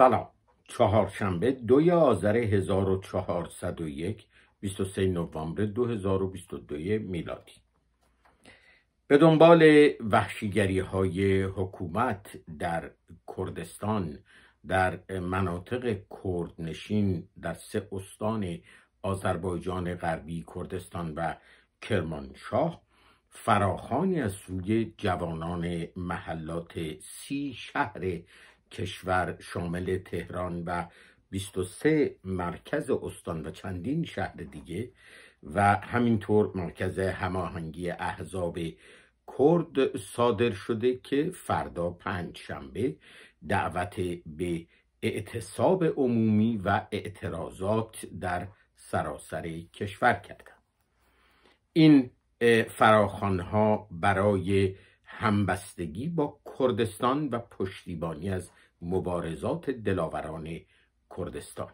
سلام چهارشنبه دوی آذر 1401 23 نوامبر 2022 میلادی به دنبال وحشیگری های حکومت در کردستان در مناطق کردنشین در سه استان آذربایجان غربی کردستان و کرمانشاه فراخانی از سوی جوانان محلات سی شهر کشور شامل تهران و 23 مرکز استان و چندین شهر دیگه و همینطور مرکز هماهنگی احزاب کرد صادر شده که فردا پنج شنبه دعوت به اعتصاب عمومی و اعتراضات در سراسر کشور کرده. این فراخانها برای همبستگی با کردستان و پشتیبانی از مبارزات دلاوران کردستان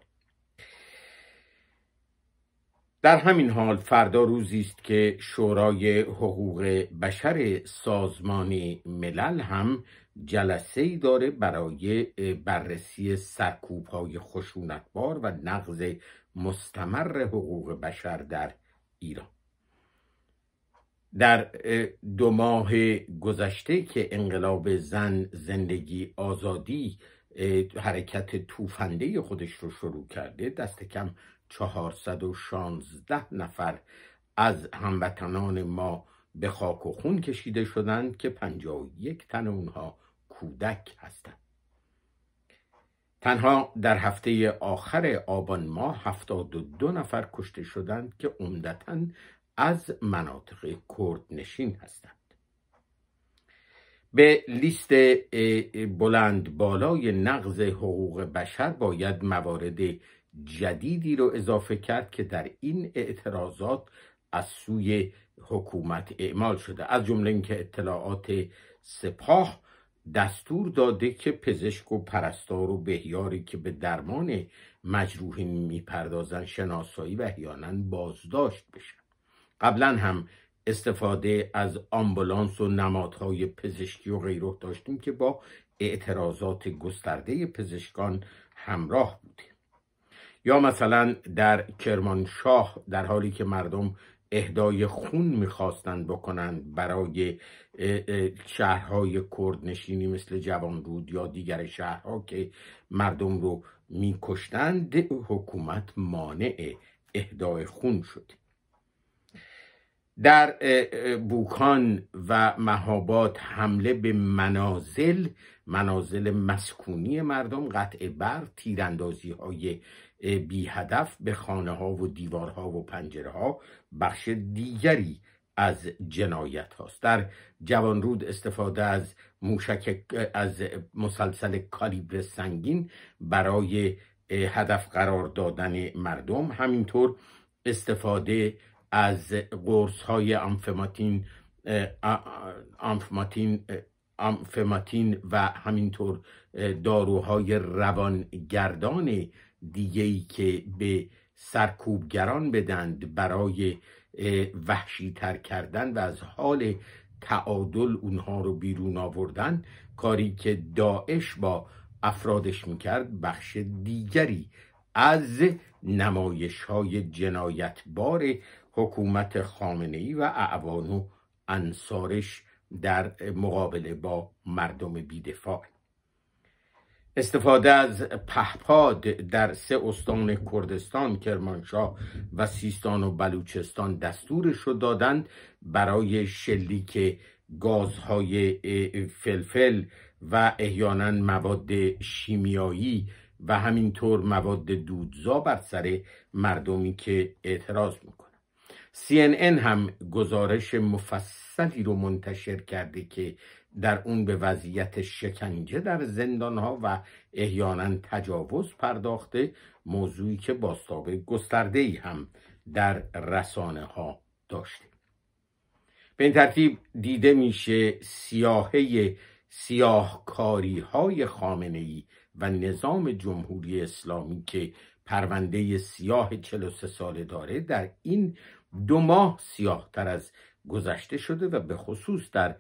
در همین حال فردا روزی است که شورای حقوق بشر سازمان ملل هم جلسه ای داره برای بررسی سرکوب های خشونتبار و نقض مستمر حقوق بشر در ایران در دو ماه گذشته که انقلاب زن زندگی آزادی حرکت توفنده خودش رو شروع کرده دست کم 416 نفر از هموطنان ما به خاک و خون کشیده شدند که 51 تن اونها کودک هستند تنها در هفته آخر آبان ماه 72 نفر کشته شدند که عمدتا از مناطق نشین هستند به لیست بلند بالای نقض حقوق بشر باید موارد جدیدی رو اضافه کرد که در این اعتراضات از سوی حکومت اعمال شده از جمله اینکه اطلاعات سپاه دستور داده که پزشک و پرستار و بهیاری که به درمان مجروحین میپردازند شناسایی و احیانا بازداشت بشن قبلا هم استفاده از آمبولانس و نمادهای پزشکی و غیره داشتیم که با اعتراضات گسترده پزشکان همراه بوده یا مثلا در کرمانشاه در حالی که مردم اهدای خون میخواستند بکنند برای شهرهای کردنشینی مثل جوانرود یا دیگر شهرها که مردم رو میکشتند حکومت مانع اهدای خون شده در بوکان و مهابات حمله به منازل منازل مسکونی مردم قطع بر تیراندازی های بی هدف به خانه ها و دیوارها و پنجره ها بخش دیگری از جنایت هاست در جوانرود استفاده از موشک از مسلسل کالیبر سنگین برای هدف قرار دادن مردم همینطور استفاده از قرص های آمفماتین آمفماتین و همینطور داروهای روانگردان دیگه ای که به سرکوبگران بدند برای وحشی تر کردن و از حال تعادل اونها رو بیرون آوردن کاری که داعش با افرادش میکرد بخش دیگری از نمایش های جنایتبار حکومت خامنه ای و اعوان و انصارش در مقابله با مردم بیدفاع استفاده از پهپاد در سه استان کردستان، کرمانشاه و سیستان و بلوچستان دستورش رو دادند برای شلیک گازهای فلفل و احیانا مواد شیمیایی و همینطور مواد دودزا بر سر مردمی که اعتراض میکنند CNN هم گزارش مفصلی رو منتشر کرده که در اون به وضعیت شکنجه در زندان ها و احیانا تجاوز پرداخته موضوعی که باستابه گسترده ای هم در رسانه ها داشته به این ترتیب دیده میشه سیاهه سیاهکاری های خامنه ای و نظام جمهوری اسلامی که پرونده سیاه 43 ساله داره در این دو ماه سیاه تر از گذشته شده و به خصوص در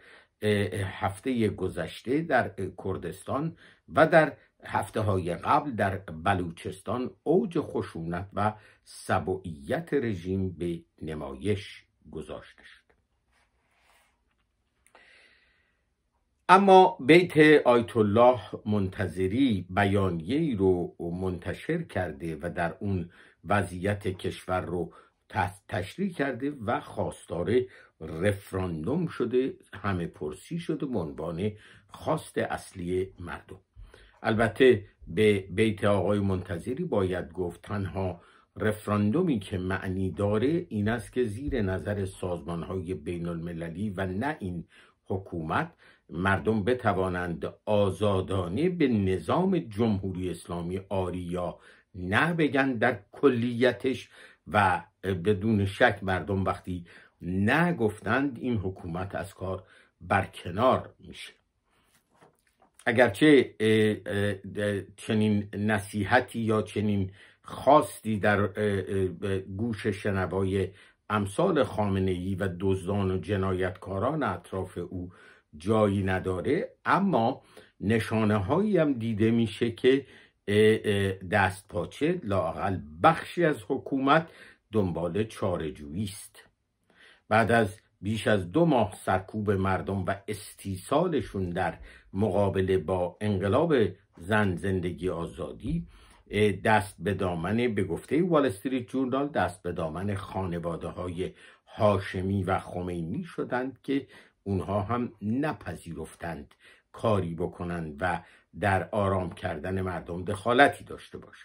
هفته گذشته در کردستان و در هفته های قبل در بلوچستان اوج خشونت و سبوعیت رژیم به نمایش گذاشته شد اما بیت آیت الله منتظری بیانیه رو منتشر کرده و در اون وضعیت کشور رو تشریح کرده و خواستار رفراندوم شده همه پرسی شده به عنوان خواست اصلی مردم البته به بیت آقای منتظری باید گفت تنها رفراندومی که معنی داره این است که زیر نظر سازمان های بین المللی و نه این حکومت مردم بتوانند آزادانه به نظام جمهوری اسلامی آریا یا نه بگن در کلیتش و بدون شک مردم وقتی نگفتند این حکومت از کار برکنار میشه اگرچه چنین نصیحتی یا چنین خواستی در گوش شنوای امثال خامنه ای و دزدان و جنایتکاران اطراف او جایی نداره اما نشانه هایی هم دیده میشه که دست پاچه لاقل بخشی از حکومت دنبال چارجویی است بعد از بیش از دو ماه سرکوب مردم و استیصالشون در مقابله با انقلاب زن زندگی آزادی دست به دامن به گفته وال جورنال دست به دامن خانواده های هاشمی و خمینی شدند که اونها هم نپذیرفتند کاری بکنند و در آرام کردن مردم دخالتی داشته باشه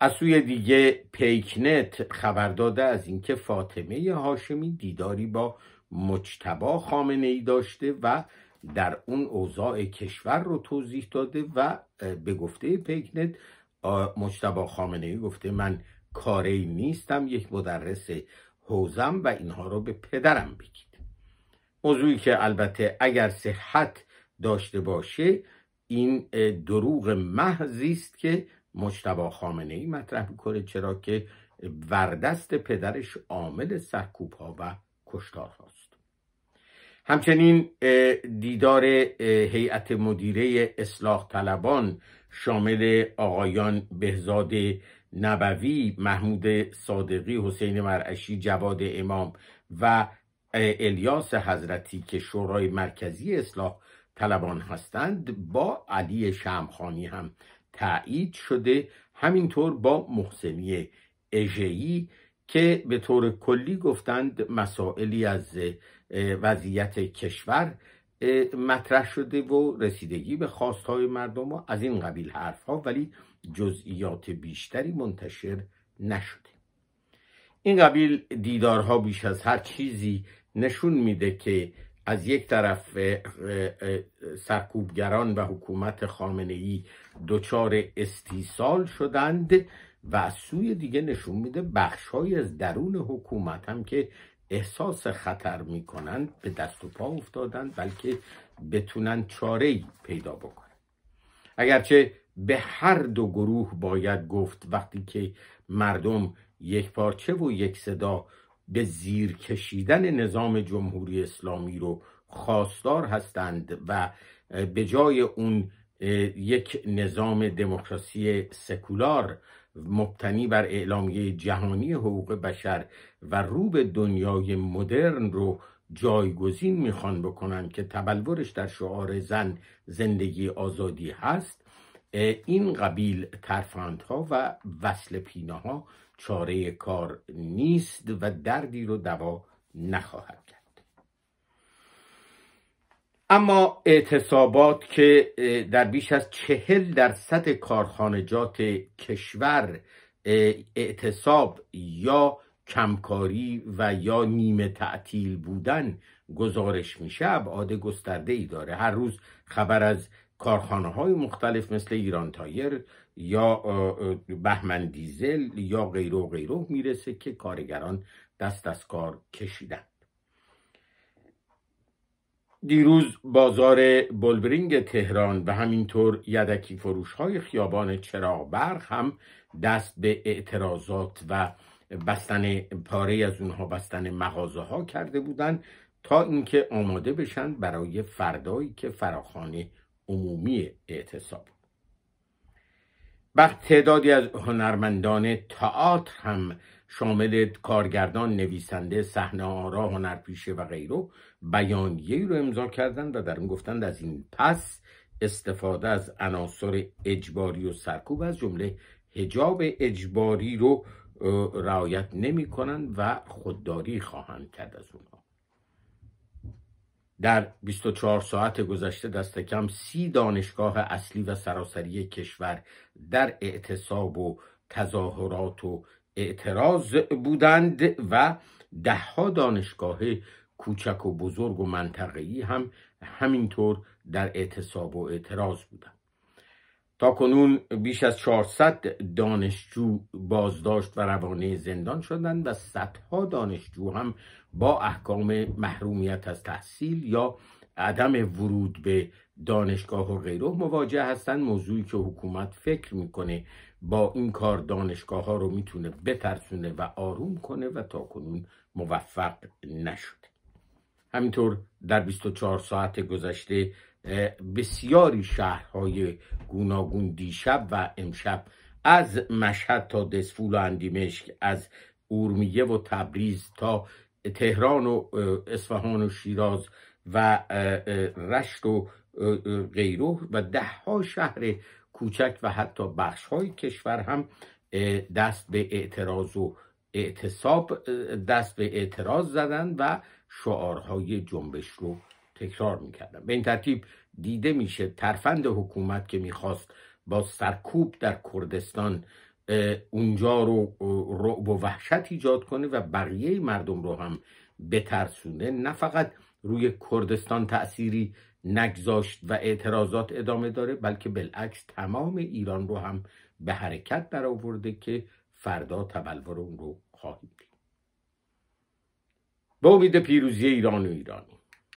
از سوی دیگه پیکنت خبر داده از اینکه فاطمه هاشمی دیداری با مجتبا خامنه ای داشته و در اون اوضاع کشور رو توضیح داده و به گفته پیکنت مجتبا خامنه ای گفته من کاری نیستم یک مدرس حوزم و اینها رو به پدرم بگید موضوعی که البته اگر صحت داشته باشه این دروغ محضی است که مجتبا خامنه ای مطرح میکنه چرا که وردست پدرش عامل سرکوب ها و کشتار هاست همچنین دیدار هیئت مدیره اصلاح طلبان شامل آقایان بهزاد نبوی محمود صادقی حسین مرعشی جواد امام و الیاس حضرتی که شورای مرکزی اصلاح طلبان هستند با علی شمخانی هم تایید شده همینطور با محسنی اژهای که به طور کلی گفتند مسائلی از وضعیت کشور مطرح شده و رسیدگی به خواستهای مردم و از این قبیل حرفها ولی جزئیات بیشتری منتشر نشده این قبیل دیدارها بیش از هر چیزی نشون میده که از یک طرف سرکوبگران و حکومت خامنه ای دچار استیصال شدند و از سوی دیگه نشون میده بخشهایی از درون حکومت هم که احساس خطر میکنند به دست و پا افتادند بلکه بتونن چاره ای پیدا بکنند اگرچه به هر دو گروه باید گفت وقتی که مردم یک پارچه و یک صدا به زیر کشیدن نظام جمهوری اسلامی رو خواستار هستند و به جای اون یک نظام دموکراسی سکولار مبتنی بر اعلامیه جهانی حقوق بشر و رو به دنیای مدرن رو جایگزین میخوان بکنن که تبلورش در شعار زن زندگی آزادی هست این قبیل ترفندها و وصل پینه ها چاره کار نیست و دردی رو دوا نخواهد کرد اما اعتصابات که در بیش از چهل درصد کارخانجات کشور اعتصاب یا کمکاری و یا نیمه تعطیل بودن گزارش میشه ابعاد گسترده ای داره هر روز خبر از کارخانه های مختلف مثل ایران تایر یا بهمن دیزل یا غیره و غیره میرسه که کارگران دست از کار کشیدن دیروز بازار بلبرینگ تهران و همینطور یدکی فروش های خیابان چراغ برق هم دست به اعتراضات و بستن پاره از اونها بستن مغازه ها کرده بودند تا اینکه آماده بشن برای فردایی که فراخانه عمومی اعتصاب بر تعدادی از هنرمندان تئاتر هم شامل کارگردان نویسنده صحنه آرا هنرپیشه و غیره بیانیه رو امضا کردند و در اون گفتند از این پس استفاده از عناصر اجباری و سرکوب از جمله هجاب اجباری رو رعایت نمی و خودداری خواهند کرد از اونها در 24 ساعت گذشته دست کم سی دانشگاه اصلی و سراسری کشور در اعتصاب و تظاهرات و اعتراض بودند و دهها دانشگاه کوچک و بزرگ و منطقه‌ای هم همینطور در اعتصاب و اعتراض بودند تا کنون بیش از 400 دانشجو بازداشت و روانه زندان شدند و صدها دانشجو هم با احکام محرومیت از تحصیل یا عدم ورود به دانشگاه و غیره مواجه هستند موضوعی که حکومت فکر میکنه با این کار دانشگاه ها رو میتونه بترسونه و آروم کنه و تا کنون موفق نشده همینطور در 24 ساعت گذشته بسیاری شهرهای گوناگون دیشب و امشب از مشهد تا دسفول و اندیمشک از اورمیه و تبریز تا تهران و اصفهان و شیراز و رشت و غیره و دهها شهر کوچک و حتی بخش های کشور هم دست به اعتراض و اعتصاب دست به اعتراض زدن و شعارهای جنبش رو تکرار میکردم به این ترتیب دیده میشه ترفند حکومت که میخواست با سرکوب در کردستان اونجا رو رعب و وحشت ایجاد کنه و بقیه مردم رو هم بترسونه نه فقط روی کردستان تأثیری نگذاشت و اعتراضات ادامه داره بلکه بالعکس تمام ایران رو هم به حرکت درآورده که فردا تبلور اون رو خواهیم دید به امید پیروزی ایران و ایرانی